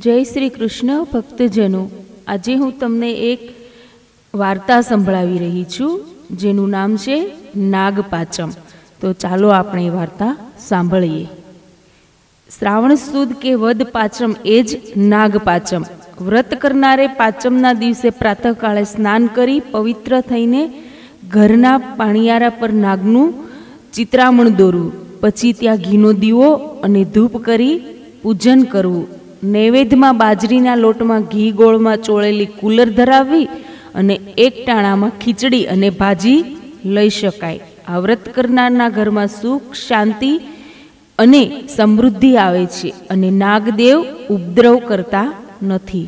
જય શ્રી કૃષ્ણ ભક્તજનો આજે હું તમને એક વાર્તા સંભળાવી રહી છું જેનું નામ છે નાગપાચમ તો ચાલો આપણે વાર્તા સાંભળીએ શ્રાવણ સુદ કે વદ પાચમ એ જ નાગપાચમ વ્રત કરનારે પાચમના દિવસે પ્રાતઃકાળે સ્નાન કરી પવિત્ર થઈને ઘરના પાણિયારા પર નાગનું ચિત્રામણ દોરવું પછી ત્યાં ઘીનો દીવો અને ધૂપ કરી પૂજન કરવું નૈવેદ્યમાં બાજરીના લોટમાં ઘી ગોળમાં ચોળેલી કુલર ધરાવવી અને એક ટાણામાં ખીચડી અને ભાજી લઈ શકાય આ વ્રત કરનારના ઘરમાં સુખ શાંતિ અને સમૃદ્ધિ આવે છે અને નાગદેવ ઉપદ્રવ કરતા નથી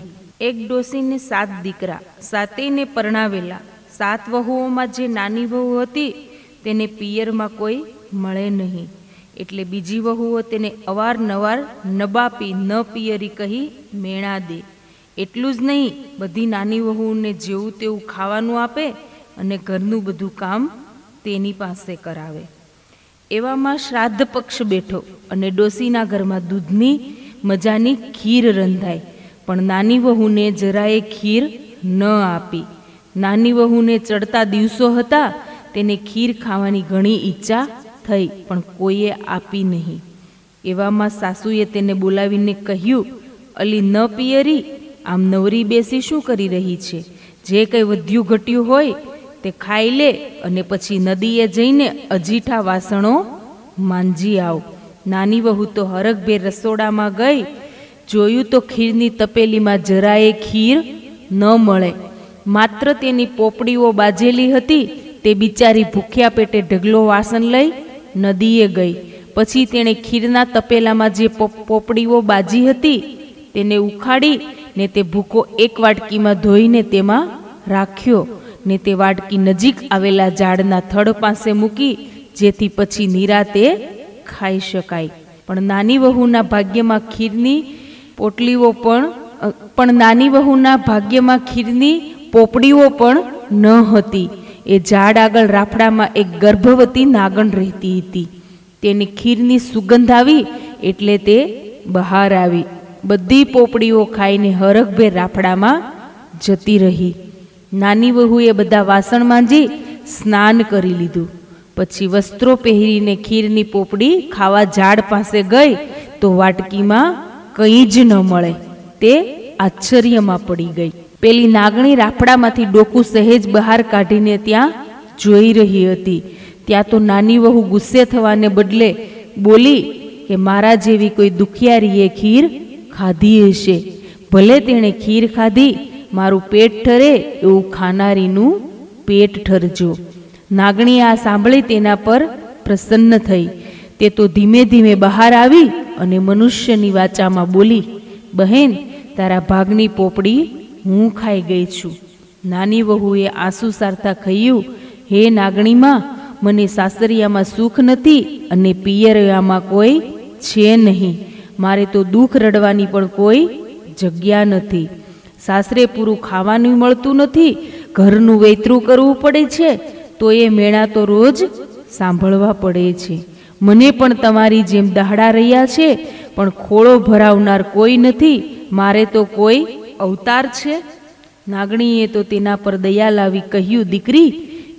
એક ડોસીને સાત દીકરા સાતેને પરણાવેલા સાત વહુઓમાં જે નાની વહુ હતી તેને પિયરમાં કોઈ મળે નહીં એટલે બીજી વહુઓ તેને અવારનવાર નબાપી ન પિયરી કહી મેણા દે એટલું જ નહીં બધી નાની વહુને જેવું તેવું ખાવાનું આપે અને ઘરનું બધું કામ તેની પાસે કરાવે એવામાં શ્રાદ્ધ પક્ષ બેઠો અને ડોસીના ઘરમાં દૂધની મજાની ખીર રંધાય પણ નાની વહુને જરાએ ખીર ન આપી નાની વહુને ચડતા દિવસો હતા તેને ખીર ખાવાની ઘણી ઈચ્છા થઈ પણ કોઈએ આપી નહીં એવામાં સાસુએ તેને બોલાવીને કહ્યું અલી ન પિયરી આમ નવરી બેસી શું કરી રહી છે જે કંઈ વધ્યું ઘટ્યું હોય તે ખાઈ લે અને પછી નદીએ જઈને અજીઠા વાસણો માંજી આવ નાની વહુ તો હરખભેર રસોડામાં ગઈ જોયું તો ખીરની તપેલીમાં જરાએ ખીર ન મળે માત્ર તેની પોપડીઓ બાજેલી હતી તે બિચારી ભૂખ્યા પેટે ઢગલો વાસણ લઈ નદીએ ગઈ પછી તેણે ખીરના તપેલામાં જે પોપડીઓ બાજી હતી તેને ઉખાડી ને તે ભૂકો એક વાટકીમાં ધોઈને તેમાં રાખ્યો ને તે વાટકી નજીક આવેલા ઝાડના થડ પાસે મૂકી જેથી પછી નિરાતે ખાઈ શકાય પણ નાની વહુના ભાગ્યમાં ખીરની પોટલીઓ પણ પણ નાની વહુના ભાગ્યમાં ખીરની પોપડીઓ પણ ન હતી એ ઝાડ આગળ રાફડામાં એક ગર્ભવતી નાગણ રહેતી હતી તેની ખીરની સુગંધ આવી એટલે તે બહાર આવી બધી પોપડીઓ ખાઈને હરખભેર રાફડામાં જતી રહી નાની વહુએ બધા વાસણ માંજી સ્નાન કરી લીધું પછી વસ્ત્રો પહેરીને ખીરની પોપડી ખાવા ઝાડ પાસે ગઈ તો વાટકીમાં કંઈ જ ન મળે તે આશ્ચર્યમાં પડી ગઈ પેલી નાગણી રાફડામાંથી ડોકું સહેજ બહાર કાઢીને ત્યાં જોઈ રહી હતી ત્યાં તો નાની વહુ ગુસ્સે થવાને બદલે બોલી કે મારા જેવી કોઈ દુખિયારીએ ખીર ખાધી હશે ભલે તેણે ખીર ખાધી મારું પેટ ઠરે એવું ખાનારીનું પેટ ઠરજો નાગણી આ સાંભળી તેના પર પ્રસન્ન થઈ તે તો ધીમે ધીમે બહાર આવી અને મનુષ્યની વાચામાં બોલી બહેન તારા ભાગની પોપડી હું ખાઈ ગઈ છું નાની વહુએ આંસુ સારતા કહ્યું હે નાગણીમાં મને સાસરિયામાં સુખ નથી અને પિયરિયામાં કોઈ છે નહીં મારે તો દુઃખ રડવાની પણ કોઈ જગ્યા નથી સાસરે પૂરું ખાવાનું મળતું નથી ઘરનું વૈતરું કરવું પડે છે તો એ મેળા તો રોજ સાંભળવા પડે છે મને પણ તમારી જેમ દહાડા રહ્યા છે પણ ખોળો ભરાવનાર કોઈ નથી મારે તો કોઈ અવતાર છે નાગણીએ તો તેના પર દયા લાવી કહ્યું દીકરી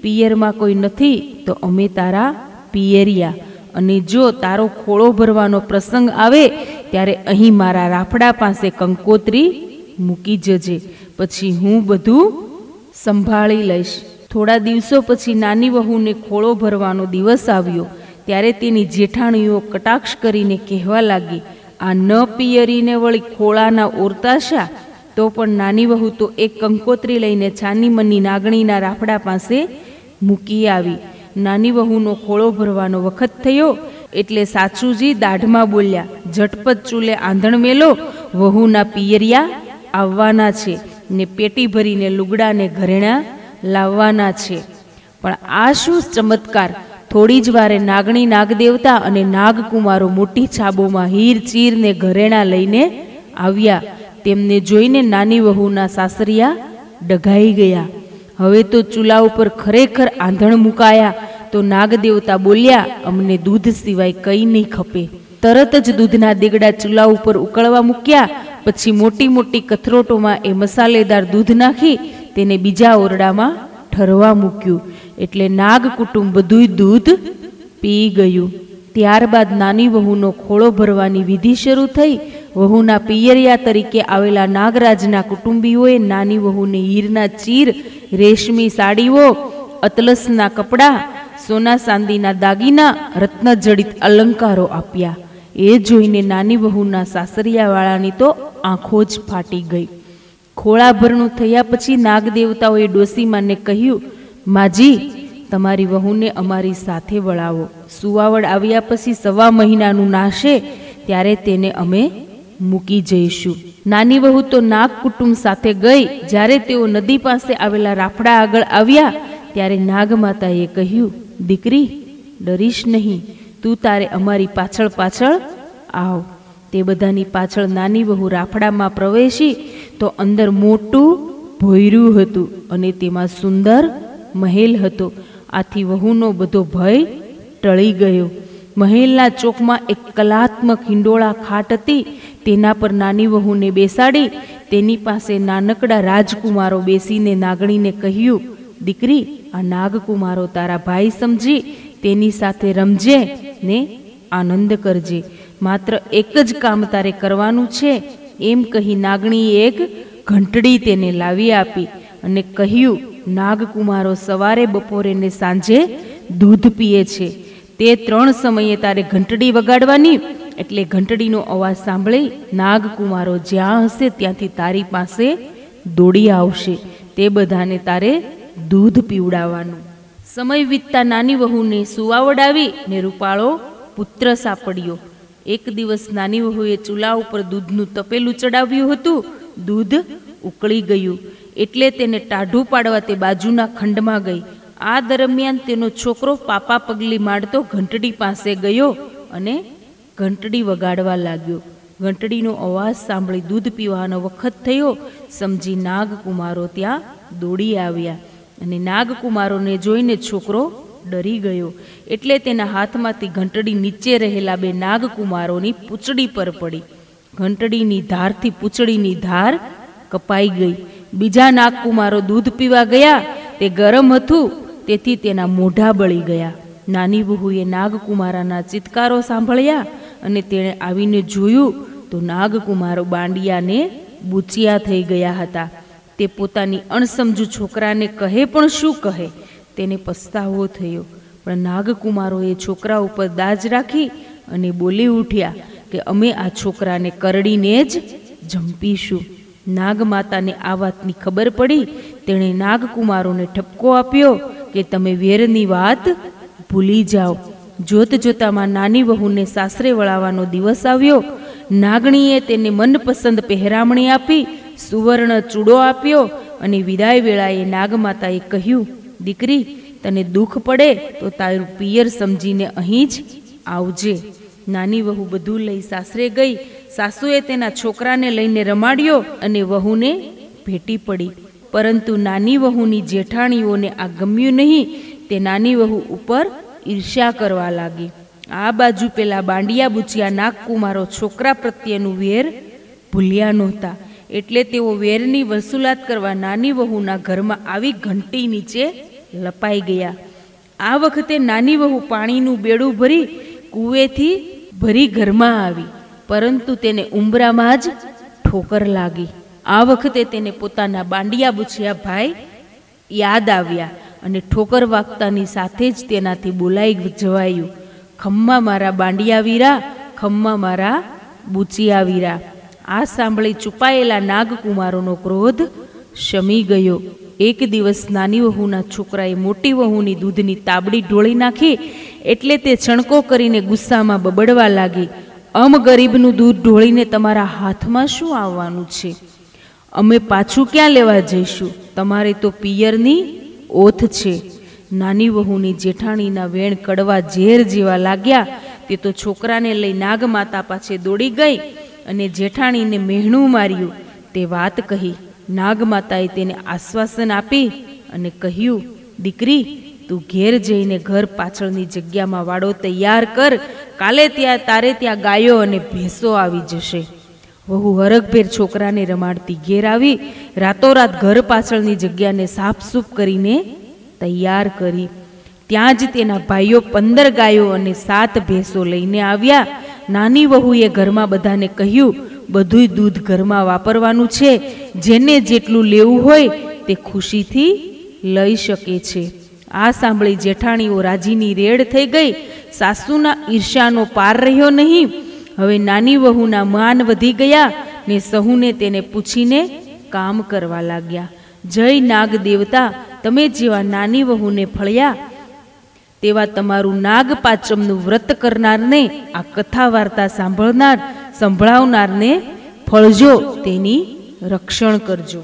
પિયરમાં કોઈ નથી તો અમે તારા પિયરિયા અને જો તારો ખોળો ભરવાનો પ્રસંગ આવે ત્યારે અહીં મારા રાફડા પાસે કંકોત્રી મૂકી જજે પછી હું બધું સંભાળી લઈશ થોડા દિવસો પછી નાની વહુને ખોળો ભરવાનો દિવસ આવ્યો ત્યારે તેની જેઠાણીઓ કટાક્ષ કરીને કહેવા લાગી આ ન પિયરીને વળી ખોળાના ઓરતાશા તો પણ નાની વહુ તો એક કંકોત્રી લઈને છાનીમનની નાગણીના રાફડા પાસે મૂકી આવી નાની વહુનો ખોળો ભરવાનો વખત થયો એટલે સાચુજી દાઢમાં બોલ્યા ઝટપટ ચૂલે આંધણ મેલો વહુના પિયરિયા આવવાના છે ને પેટી ભરીને લુગડાને ઘરેણા લાવવાના છે પણ આ શું ચમત્કાર થોડી જ વારે નાગણી નાગદેવતા અને નાગકુમારો મોટી છાબોમાં હીર ચીરને ઘરેણા લઈને આવ્યા તેમને જોઈને નાની વહુના સાસરિયા ડઘાઈ ગયા હવે તો ચૂલા ઉપર ખરેખર આંધણ મુકાયા તો નાગદેવતા બોલ્યા અમને દૂધ સિવાય કંઈ નહીં ખપે તરત જ દૂધના દેગડા ચૂલા ઉપર ઉકળવા મૂક્યા પછી મોટી મોટી કથરોટોમાં એ મસાલેદાર દૂધ નાખી તેને બીજા ઓરડામાં ઠરવા મૂક્યું એટલે નાગ કુટુંબ બધું દૂધ પી ગયું ત્યારબાદ નાની વહુનો ખોળો ભરવાની વિધિ શરૂ થઈ વહુના પિયરિયા તરીકે આવેલા નાગરાજના કુટુંબીઓએ નાની વહુને હીરના ચીર રેશમી સાડીઓ અતલસના કપડાં સોના ચાંદીના દાગીના રત્નજડિત અલંકારો આપ્યા એ જોઈને નાની વહુના સાસરિયાવાળાની તો આંખો જ ફાટી ગઈ ખોળાભરણું થયા પછી નાગદેવતાઓએ ડોસીમાને કહ્યું માજી તમારી વહુને અમારી સાથે વળાવો સુવાવડ આવ્યા પછી સવા મહિનાનું નાશે ત્યારે તેને અમે મૂકી જઈશું નાની વહુ તો નાગ કુટુંબ સાથે ગઈ જ્યારે તેઓ નદી પાસે આવેલા રાફડા આગળ આવ્યા ત્યારે નાગમાતાએ કહ્યું દીકરી ડરીશ નહીં તું તારે અમારી પાછળ પાછળ આવ તે બધાની પાછળ નાની વહુ રાફડામાં પ્રવેશી તો અંદર મોટું ભોયરું હતું અને તેમાં સુંદર મહેલ હતો આથી વહુનો બધો ભય ટળી ગયો મહેલના ચોકમાં એક કલાત્મક હિંડોળા ખાટ હતી તેના પર નાની વહુને બેસાડી તેની પાસે નાનકડા રાજકુમારો બેસીને નાગણીને કહ્યું દીકરી આ નાગકુમારો તારા ભાઈ સમજી તેની સાથે રમજે ને આનંદ કરજે માત્ર એક જ કામ તારે કરવાનું છે એમ કહી નાગણીએ એક ઘંટડી તેને લાવી આપી અને કહ્યું નાગકુમારો સવારે બપોરે ને સાંજે દૂધ પીએ છે તે ત્રણ સમયે તારે ઘંટડી વગાડવાની એટલે ઘંટડીનો અવાજ સાંભળી નાગકુમારો જ્યાં હશે ત્યાંથી તારી પાસે દોડી આવશે તે બધાને તારે દૂધ પીવડાવવાનું સમય વીતતા નાની વહુને સુવાવડાવી ને રૂપાળો પુત્ર સાંપડ્યો એક દિવસ નાની વહુએ ચૂલા ઉપર દૂધનું તપેલું ચડાવ્યું હતું દૂધ ઉકળી ગયું એટલે તેને ટાઢું પાડવા તે બાજુના ખંડમાં ગઈ આ દરમિયાન તેનો છોકરો પાપા પગલી મારતો ઘંટડી પાસે ગયો અને ઘંટડી વગાડવા લાગ્યો ઘંટડીનો અવાજ સાંભળી દૂધ પીવાનો વખત થયો સમજી નાગકુમારો ત્યાં દોડી આવ્યા અને નાગકુમારોને જોઈને છોકરો ડરી ગયો એટલે તેના હાથમાંથી ઘંટડી નીચે રહેલા બે નાગકુમારોની પૂંચડી પર પડી ઘંટડીની ધારથી પૂંચડીની ધાર કપાઈ ગઈ બીજા નાગકુમારો દૂધ પીવા ગયા તે ગરમ હતું તેથી તેના મોઢા બળી ગયા નાની બહુએ નાગકુમારાના ચિત્કારો સાંભળ્યા અને તેણે આવીને જોયું તો નાગકુમારો બાંડિયાને બુચિયા થઈ ગયા હતા તે પોતાની અણસમજુ છોકરાને કહે પણ શું કહે તેને પસ્તાવો થયો પણ નાગકુમારોએ છોકરા ઉપર દાજ રાખી અને બોલી ઉઠ્યા કે અમે આ છોકરાને કરડીને જ ઝંપીશું નાગમાતાને આ વાતની ખબર પડી તેણે નાગકુમારોને ઠપકો આપ્યો કે તમે વેરની વાત ભૂલી જાઓ જોત જોતામાં નાની વહુને સાસરે વળાવવાનો દિવસ આવ્યો નાગણીએ તેને મનપસંદ પહેરામણી આપી સુવર્ણ ચૂડો આપ્યો અને વિદાય વેળાએ નાગમાતાએ કહ્યું દીકરી તને દુઃખ પડે તો તારું પિયર સમજીને અહીં જ આવજે નાની વહુ બધું લઈ સાસરે ગઈ સાસુએ તેના છોકરાને લઈને રમાડ્યો અને વહુને ભેટી પડી પરંતુ નાની વહુની જેઠાણીઓને આ ગમ્યું નહીં તે નાની વહુ ઉપર ઈર્ષ્યા કરવા લાગી આ બાજુ પેલા બાંડિયા બુચિયા નાગકુમારો છોકરા પ્રત્યેનું વેર ભૂલ્યા નહોતા એટલે તેઓ વેરની વસૂલાત કરવા નાની વહુના ઘરમાં આવી ઘંટી નીચે લપાઈ ગયા આ વખતે નાની વહુ પાણીનું બેડું ભરી કૂવેથી ભરી ઘરમાં આવી પરંતુ તેને ઉંબરામાં જ ઠોકર લાગી આ વખતે તેને પોતાના બાંડિયા બુછિયા ભાઈ યાદ આવ્યા અને ઠોકર વાગતાની સાથે જ તેનાથી બોલાઈ જવાયું ખમ્મા મારા બાંડિયા વીરા ખમ્મા મારા બુચિયા વીરા આ સાંભળી છુપાયેલા નાગકુમારોનો ક્રોધ શમી ગયો એક દિવસ નાની વહુના છોકરાએ મોટી વહુની દૂધની તાબડી ઢોળી નાખી એટલે તે છણકો કરીને ગુસ્સામાં બબડવા લાગી અમ ગરીબનું દૂધ ઢોળીને તમારા હાથમાં શું આવવાનું છે અમે પાછું ક્યાં લેવા જઈશું તમારે તો પિયરની ઓથ છે નાની વહુની જેઠાણીના વેણ કડવા ઝેર જેવા લાગ્યા તે તો છોકરાને લઈ નાગમાતા પાસે દોડી ગઈ અને જેઠાણીને મહેણું માર્યું તે વાત કહી નાગમાતાએ તેને આશ્વાસન આપી અને કહ્યું દીકરી તું ઘેર જઈને ઘર પાછળની જગ્યામાં વાડો તૈયાર કર કાલે ત્યાં તારે ત્યાં ગાયો અને ભેંસો આવી જશે વહુ હરખભેર છોકરાને રમાડતી ઘેર આવી રાતોરાત ઘર પાછળની જગ્યાને સાફસૂફ કરીને તૈયાર કરી ત્યાં જ તેના ભાઈઓ પંદર ગાયો અને સાત ભેંસો લઈને આવ્યા નાની વહુએ ઘરમાં બધાને કહ્યું બધું દૂધ ઘરમાં વાપરવાનું છે જેને જેટલું લેવું હોય તે ખુશીથી લઈ શકે છે આ સાંભળી જેઠાણીઓ રાજીની રેડ થઈ ગઈ સાસુના ઈર્ષ્યાનો પાર રહ્યો નહીં હવે નાની વહુના માન વધી ગયા ને સહુને તેને પૂછીને કામ કરવા લાગ્યા જય નાગ દેવતા તમે જેવા નાની વહુને ફળ્યા તેવા તમારું નાગ પાચમનું વ્રત કરનારને આ કથા વાર્તા સાંભળનાર સંભળાવનારને ફળજો તેની રક્ષણ કરજો